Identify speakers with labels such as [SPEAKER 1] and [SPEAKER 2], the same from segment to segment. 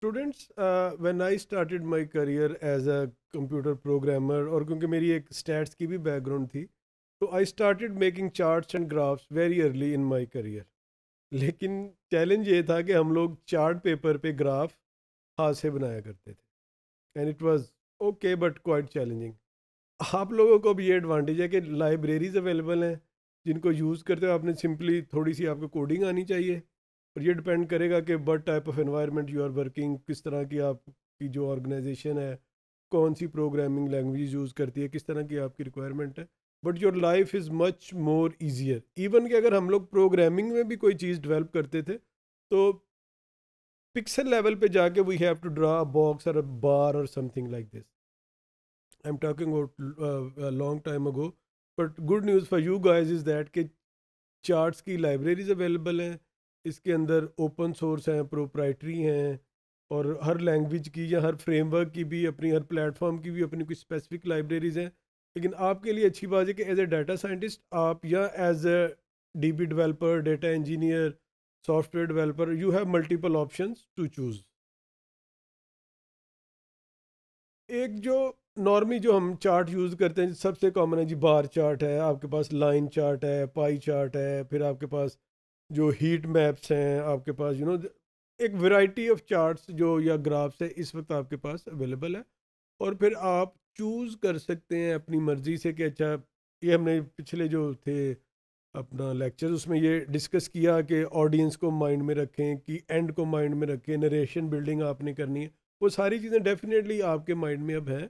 [SPEAKER 1] students when I started my career as a computer programmer और क्योंकि मेरी एक स्टैट्स की भी बैकग्राउंड थी तो I started making charts and graphs very early in my career लेकिन चैलेंज ये था कि हम लोग चार्ट पेपर पे ग्राफ हाथ से बनाया करते थे and it was okay but quite challenging आप लोगों को भी ये एडवांटेज है कि लाइब्रेरीज अवेलेबल हैं जिनको यूज़ करते हो आपने सिंपली थोड़ी सी आपको कोडिंग आनी चाहिए और ये डिपेंड करेगा कि what type of environment you are working किस तरह की आपकी जो ऑर्गेनाइजेशन है कौन सी प्रोग्रामिंग लैंग्वेज यूज़ करती है किस तरह की आपकी रिक्वायरमेंट है but your life is much more easier even कि अगर हम लोग प्रोग्रामिंग में भी कोई चीज़ डिवेल्प करते थे तो पिक्सल लेवल पे जाके we have to draw box और बार और something like this I am talking about long time ago but good news for you guys is that कि चार्ट्स की लाइब्रेरीज अवेलेबल हैं इसके अंदर ओपन सोर्स हैं प्रोप्राइटरी हैं और हर लैंग्वेज की या हर फ्रेमवर्क की भी अपनी हर प्लेटफॉर्म की भी अपनी कुछ स्पेसिफिक लाइब्रेरीज़ हैं लेकिन आपके लिए अच्छी बात है कि एज ए डाटा साइंटिस्ट आप या as a D B developer data engineer software developer you have multiple option to choose एक जो नॉर्मली जो हम चार्ट यूज़ करते हैं सबसे कॉमन है जी बार चार्ट है आपके पास लाइन चार्ट है पाई चार्ट है फिर आपके पास जो हीट मैप्स हैं आपके पास यू you नो know, एक वैरायटी ऑफ चार्ट्स जो या ग्राफ्स है इस वक्त आपके पास अवेलेबल है और फिर आप चूज़ कर सकते हैं अपनी मर्ज़ी से कि अच्छा ये हमने पिछले जो थे अपना लेक्चर उसमें ये डिस्कस किया कि ऑडियंस को माइंड में रखें कि एंड को माइंड में रखें नरेशन बिल्डिंग आपने करनी है वो सारी चीज़ें डेफिनेटली आपके माइंड में अब हैं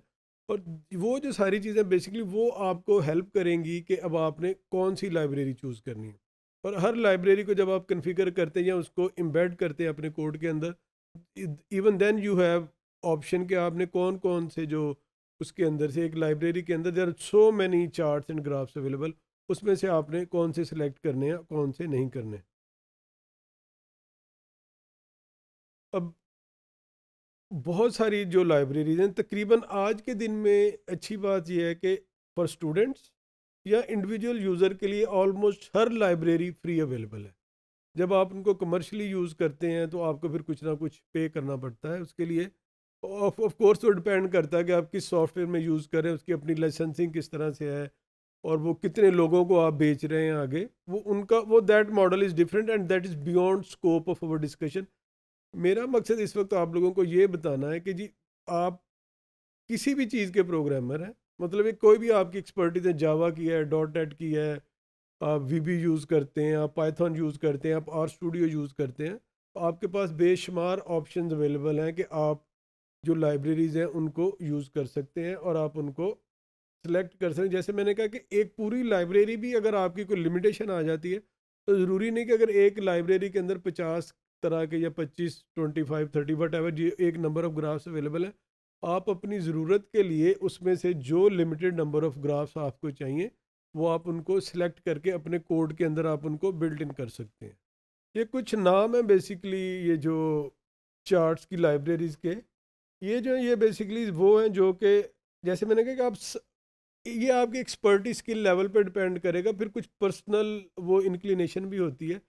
[SPEAKER 1] और वो जो सारी चीज़ें बेसिकली वो आपको हेल्प करेंगी कि अब आपने कौन सी लाइब्रेरी चूज़ करनी है और हर लाइब्रेरी को जब आप कन्फिगर करते हैं या उसको एम्बेड करते हैं अपने कोड के अंदर even then you have option के आपने कौन कौन से जो उसके अंदर से एक लाइब्रेरी के अंदर there are so many charts and graphs available उसमें से आपने कौन से सिलेक्ट करने हैं कौन से नहीं करने अब बहुत सारी जो लाइब्रेरीज हैं तकरीबन आज के दिन में अच्छी बात यह है कि फॉर स्टूडेंट्स या इंडिविजुअल यूज़र के लिए ऑलमोस्ट हर लाइब्रेरी फ्री अवेलेबल है जब आप उनको कमर्शली यूज़ करते हैं तो आपको फिर कुछ ना कुछ पे करना पड़ता है उसके लिए ऑफ ऑफ कोर्स वो डिपेंड करता है कि आप किस सॉफ्टवेयर में यूज़ करें उसकी अपनी लाइसेंसिंग किस तरह से है और वो कितने लोगों को आप बेच रहे हैं आगे वो उनका वो that model is different and that is beyond scope of our discussion मेरा मकसद इस वक्त आप लोगों को ये बताना है कि जी आप किसी भी चीज़ के प्रोग्रामर हैं मतलब एक कोई भी आपकी एक्सपर्टीज है जावा की है डॉट नेट की है आप वी यूज़ करते हैं आप पाइथन यूज़ करते हैं आप आर स्टूडियो यूज़ करते हैं तो आपके पास बेशुमार ऑप्शन अवेलेबल हैं कि आप जो लाइब्रेरीज़ हैं उनको यूज़ कर सकते हैं और आप उनको सेलेक्ट कर सकते हैं जैसे मैंने कहा कि एक पूरी लाइब्रेरी भी अगर आपकी कोई लिमिटेशन आ जाती है तो ज़रूरी नहीं कि अगर एक लाइब्रेरी के अंदर पचास तरह के या पच्चीस twenty five thirty whatever एक नंबर ऑफ ग्राफ्स अवेलेबल है आप अपनी ज़रूरत के लिए उसमें से जो लिमिटेड नंबर ऑफ़ ग्राफ्स आपको चाहिए वो आप उनको सिलेक्ट करके अपने कोड के अंदर आप उनको बिल्ट इन कर सकते हैं ये कुछ नाम है बेसिकली ये जो चार्ट्स की लाइब्रेरीज़ के ये जो ये बेसिकली वो हैं जो कि जैसे मैंने कहा कि आप स, ये आपकी एक्सपर्टी स्किल लेवल पर डिपेंड करेगा फिर कुछ पर्सनल वो इंक्लिनेशन भी होती है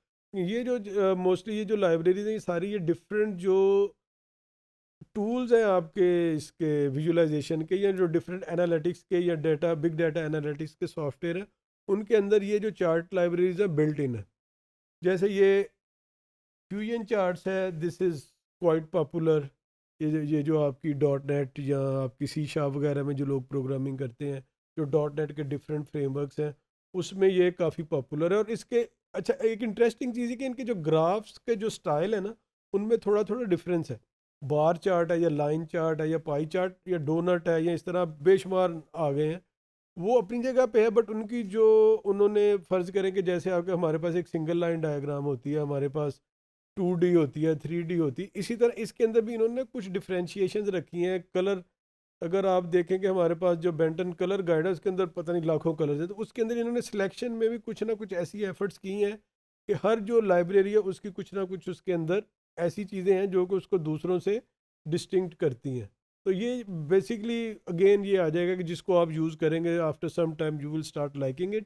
[SPEAKER 1] ये जो मोस्टली ये जो लाइब्रेरीज हैं ये सारी ये डिफरेंट जो टूल्स हैं आपके इसके विजुलाइजेशन के या जो डिफरेंट एनालिटिक्स के या डेटा बिग डाटा एनालिटिक्स के सॉफ्टवेयर हैं उनके अंदर ये जो चार्ट लाइब्रेरीज है बिल्ट इन है जैसे ये फ्यूजन चार्ट्स है दिस इज़ क्वाइट पॉपुलर ये ये जो आपकी डॉट नेट या आपकी सी शाह वगैरह में जो लोग प्रोग्रामिंग करते हैं जो डॉट नेट के डिफरेंट फ्रेमवर्कस हैं उसमें ये काफ़ी पॉपुलर है और इसके अच्छा एक इंटरेस्टिंग चीज़ है कि इनके जो ग्राफ्स के जो स्टाइल है ना उनमें थोड़ा थोड़ा डिफरेंस है बार चार्ट है या लाइन चार्ट है या पाई चार्ट या डोनट है या इस तरह बेशुमार आ गए हैं वो अपनी जगह पे है बट उनकी जो उन्होंने फ़र्ज़ करें कि जैसे आपके हमारे पास एक सिंगल लाइन डायग्राम होती है हमारे पास टू डी होती है थ्री डी होती है इसी तरह इसके अंदर भी इन्होंने कुछ डिफ्रेंशिएशन रखी हैं कलर अगर आप देखें कि हमारे पास जो बेंटन कलर गाइड है उसके अंदर पता नहीं लाखों कलर्स हैं तो उसके अंदर इन्होंने सिलेक्शन में भी कुछ ना कुछ ऐसी एफर्ट्स की हैं कि हर जो लाइब्रेरी है उसकी कुछ ना कुछ उसके अंदर ऐसी चीज़ें हैं जो कि उसको दूसरों से डिस्टिंक्ट करती हैं तो ये बेसिकली अगेन ये आ जाएगा कि जिसको आप यूज़ करेंगे after some time you will start liking it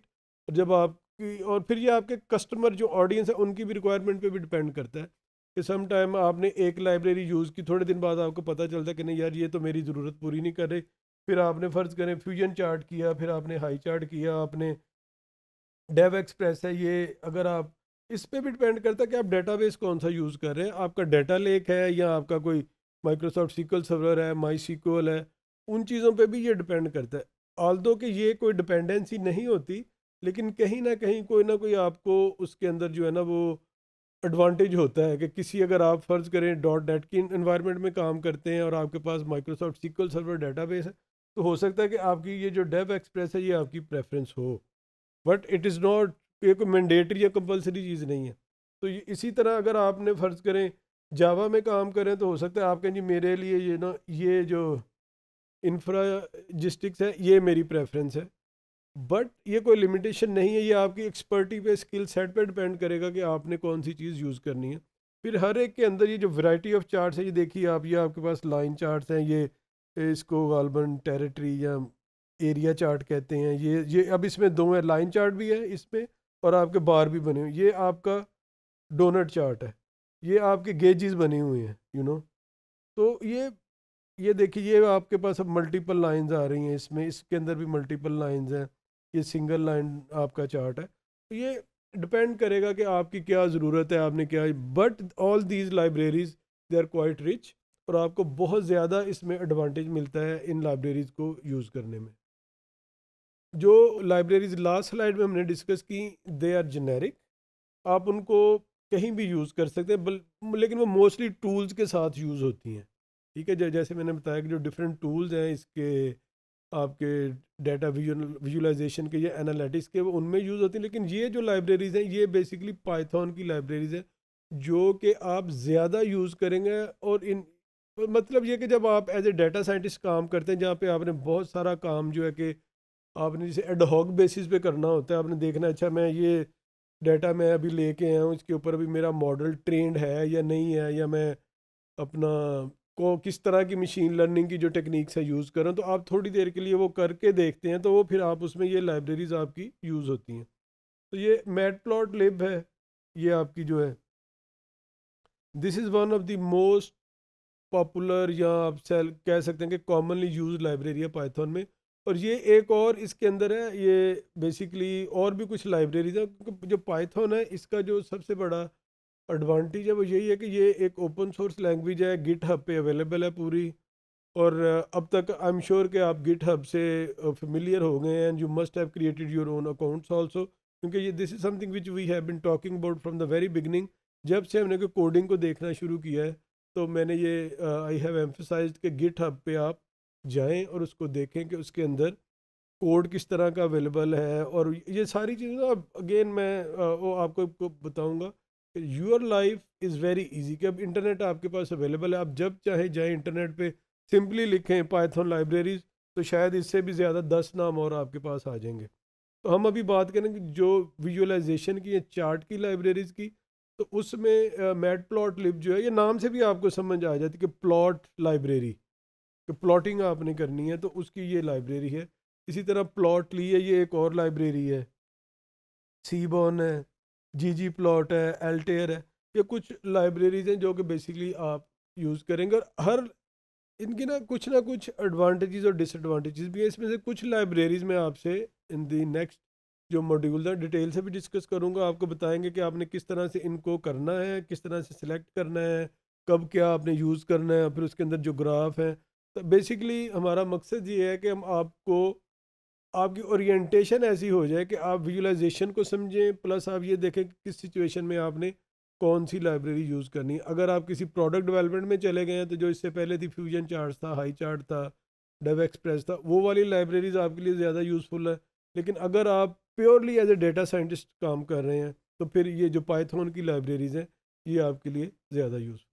[SPEAKER 1] और जब आपकी और फिर ये आपके कस्टमर जो ऑडियंस है उनकी भी रिक्वायरमेंट पे भी डिपेंड करता है कि सम टाइम आपने एक लाइब्रेरी यूज़ की थोड़े दिन बाद आपको पता चलता है कि नहीं यार ये तो मेरी ज़रूरत पूरी नहीं कर रही फिर आपने फ़र्ज़ करें फ्यूजन चार्ट किया फिर आपने हाई चार्ट किया आपने डेव एक्सप्रेस है ये अगर आप इस पर भी डिपेंड करता है कि आप डेटाबेस कौन सा यूज़ कर रहे हैं आपका डेटा लेक है या आपका कोई माइक्रोसॉफ्ट सीक्वल सर्वर है माई सीक्वल है उन चीज़ों पे भी ये डिपेंड करता है ऑल दो कि ये कोई डिपेंडेंसी नहीं होती लेकिन कहीं ना कहीं कोई ना कोई आपको उसके अंदर जो है ना वो एडवांटेज होता है कि किसी अगर आप फ़र्ज़ करें डॉट डेट की इन्वायरमेंट में काम करते हैं और आपके पास माइक्रोसॉफ्ट सीक्वल सर्वर डेटाबेस है तो हो सकता है कि आपकी ये जो डेव एक्सप्रेस है ये आपकी प्रेफरेंस हो बट इट इज़ नॉट ये कोई मैंडेटरी या कंपलसरी चीज़ नहीं है तो ये इसी तरह अगर आपने फ़र्ज़ करें जावा में काम करें तो हो सकता है आप कहें जी मेरे लिए ये ना ये जो इंफ्राजिस्टिक्स है ये मेरी प्रेफरेंस है बट ये कोई लिमिटेशन नहीं है ये आपकी एक्सपर्टी पे स्किल सेट पे डिपेंड करेगा कि आपने कौन सी चीज़ यूज़ करनी है फिर हर एक के अंदर ये जो वैरायटी ऑफ चार्ट्स है ये देखिए आप ये आपके पास लाइन चार्ट्स हैं ये इसको गालबन टेरिटरी या एरिया चार्ट कहते हैं ये ये अब इसमें दो है लाइन चार्ट भी है इसमें और आपके बार भी बने हुए ये आपका डोनट चार्ट है ये आपके गेजेस बने हुए हैं यू नो तो ये ये देखिए ये आपके पास अब मल्टीपल लाइंस आ रही हैं इसमें इसके अंदर भी मल्टीपल लाइंस हैं ये सिंगल लाइन आपका चार्ट है तो ये डिपेंड करेगा कि आपकी क्या ज़रूरत है आपने क्या but all these libraries they are quite rich और आपको बहुत ज़्यादा इसमें एडवांटेज मिलता है इन लाइब्रेरीज़ को यूज़ करने में जो लाइब्रेरीज लास्ट स्लाइड में हमने डिस्कस की दे आर जेनेरिक आप उनको कहीं भी यूज़ कर सकते हैं लेकिन वो मोस्टली टूल्स के साथ यूज़ होती हैं ठीक है जैसे मैंने बताया कि जो डिफरेंट टूल्स हैं इसके आपके डाटा विजुलाइजेशन के या एनालिटिक्स के वो उनमें यूज़ होती हैं लेकिन ये जो लाइब्रेरीज़ हैं ये बेसिकली पाइथन की लाइब्रेरीज़ हैं जो कि आप ज़्यादा यूज़ करेंगे और इन मतलब ये कि जब आप एज ए डाटा साइंटिस्ट काम करते हैं जहाँ पे आपने बहुत सारा काम जो है कि आपने जैसे एडहॉक बेसिस पे करना होता है आपने देखना है अच्छा मैं ये डाटा मैं अभी लेके आया हूँ इसके ऊपर अभी मेरा मॉडल ट्रेंड है या नहीं है या मैं अपना को किस तरह की मशीन लर्निंग की जो टेक्निक्स है यूज़ करें तो आप थोड़ी देर के लिए वो करके देखते हैं तो वो फिर आप उसमें ये लाइब्रेरीज आपकी यूज़ होती हैं तो ये मैट प्लॉट लिब है ये आपकी जो है this is one of the most popular या आप कह सकते हैं कि कॉमनली यूज लाइब्रेरी है पाइथन में और ये एक और इसके अंदर है ये बेसिकली और भी कुछ लाइब्रेरीज है क्योंकि जो पाइथन है इसका जो सबसे बड़ा एडवांटेज है वो यही है कि ये एक ओपन सोर्स लैंग्वेज है गिट हब पे अवेलेबल है पूरी और uh, अब तक आई एम श्योर कि आप गिट हब से फेमिलियर uh, हो गए and you must have created your own accounts also क्योंकि ये this is something which we have been talking about from the very beginning जब से हमने कोडिंग को देखना शुरू किया है तो मैंने ये आई हैव एम्फोसाइज कि गिट हब पे आप जाएं और उसको देखें कि उसके अंदर कोड किस तरह का अवेलेबल है और ये सारी चीज़ें ना अगेन मैं वो आपको बताऊंगा your life is very easy कि अब इंटरनेट आपके पास अवेलेबल है आप जब चाहे जाएं इंटरनेट पे सिंपली लिखें पाइथन लाइब्रेरीज तो शायद इससे भी ज़्यादा दस नाम और आपके पास आ जाएंगे तो हम अभी बात करेंगे जो विजुअलाइजेशन की या चार्ट की लाइब्रेरीज़ की तो उसमें मैट प्लॉट लिप जो है ये नाम से भी आपको समझ आ जाती है कि प्लॉट लाइब्रेरी कि प्लॉटिंग आपने करनी है तो उसकी ये लाइब्रेरी है इसी तरह प्लॉट ली है ये एक और लाइब्रेरी है सीबॉन है जी जी प्लॉट है एल्टेयर है ये कुछ लाइब्रेरीज हैं जो कि बेसिकली आप यूज़ करेंगे और हर इनकी ना कुछ ना कुछ एडवांटेजेस और डिसएडवांटेजेस भी हैं इसमें से कुछ लाइब्रेरीज़ में आपसे इन दी नेक्स्ट जो मॉड्यूल है डिटेल से भी डिस्कस करूँगा आपको बताएंगे कि आपने किस तरह से इनको करना है किस तरह से सिलेक्ट करना है कब क्या आपने यूज़ करना है फिर उसके अंदर जो ग्राफ है तो बेसिकली हमारा मकसद ये है कि हम आपको आपकी ओरिएंटेशन ऐसी हो जाए कि आप विजुलाइजेशन को समझें प्लस आप ये देखें कि किस सिचुएशन में आपने कौन सी लाइब्रेरी यूज़ करनी है अगर आप किसी प्रोडक्ट डेवलपमेंट में चले गए हैं तो जो इससे पहले थी फ्यूजन चार्ट था हाई चार्ट था डेव एक्सप्रेस था वो वाली लाइब्रेरीज आपके लिए ज़्यादा यूज़फुल है लेकिन अगर आप purely as a data scientist काम कर रहे हैं तो फिर ये जो पाइथन की लाइब्रेरीज़ हैं ये आपके लिए ज़्यादा यूज़फुल